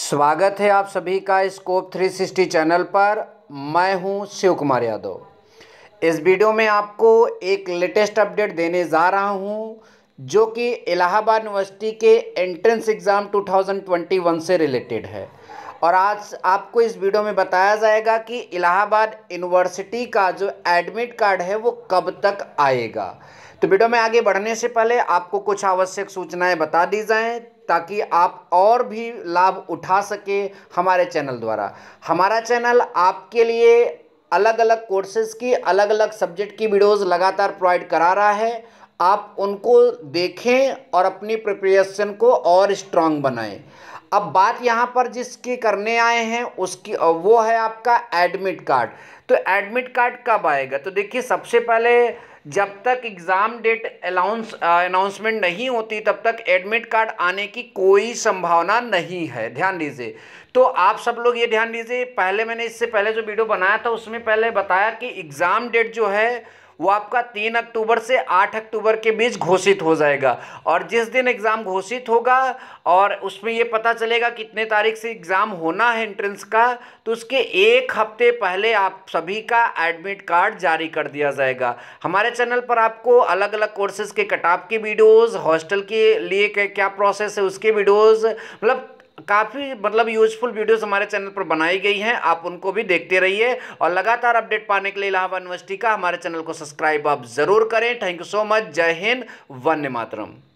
स्वागत है आप सभी का स्कोप 360 चैनल पर मैं हूं शिव कुमार यादव इस वीडियो में आपको एक लेटेस्ट अपडेट देने जा रहा हूं जो कि इलाहाबाद यूनिवर्सिटी के एंट्रेंस एग्ज़ाम 2021 से रिलेटेड है और आज आपको इस वीडियो में बताया जाएगा कि इलाहाबाद यूनिवर्सिटी का जो एडमिट कार्ड है वो कब तक आएगा तो वीडियो में आगे बढ़ने से पहले आपको कुछ आवश्यक सूचनाएं बता दी जाएं ताकि आप और भी लाभ उठा सके हमारे चैनल द्वारा हमारा चैनल आपके लिए अलग अलग कोर्सेज की अलग अलग सब्जेक्ट की वीडियोस लगातार प्रोवाइड करा रहा है आप उनको देखें और अपनी प्रिपरेशन को और स्ट्रांग बनाएं अब बात यहाँ पर जिसकी करने आए हैं उसकी वो है आपका एडमिट कार्ड तो एडमिट कार्ड कब आएगा तो देखिए सबसे पहले जब तक एग्ज़ाम डेट अलाउंस अनाउंसमेंट नहीं होती तब तक एडमिट कार्ड आने की कोई संभावना नहीं है ध्यान दीजिए तो आप सब लोग ये ध्यान दीजिए पहले मैंने इससे पहले जो वीडियो बनाया था उसमें पहले बताया कि एग्ज़ाम डेट जो है वो आपका तीन अक्टूबर से आठ अक्टूबर के बीच घोषित हो जाएगा और जिस दिन एग्ज़ाम घोषित होगा और उसमें ये पता चलेगा कितने तारीख से एग्ज़ाम होना है एंट्रेंस का तो उसके एक हफ्ते पहले आप सभी का एडमिट कार्ड जारी कर दिया जाएगा हमारे चैनल पर आपको अलग अलग कोर्सेज़ के कटाप के वीडियोज़ हॉस्टल के लिए क्या प्रोसेस है उसके वीडियोज़ मतलब काफ़ी मतलब यूजफुल वीडियोस हमारे चैनल पर बनाई गई हैं आप उनको भी देखते रहिए और लगातार अपडेट पाने के लिए इलाहाबाद यूनिवर्सिटी का हमारे चैनल को सब्सक्राइब आप ज़रूर करें थैंक यू सो मच जय हिंद वन्य मातरम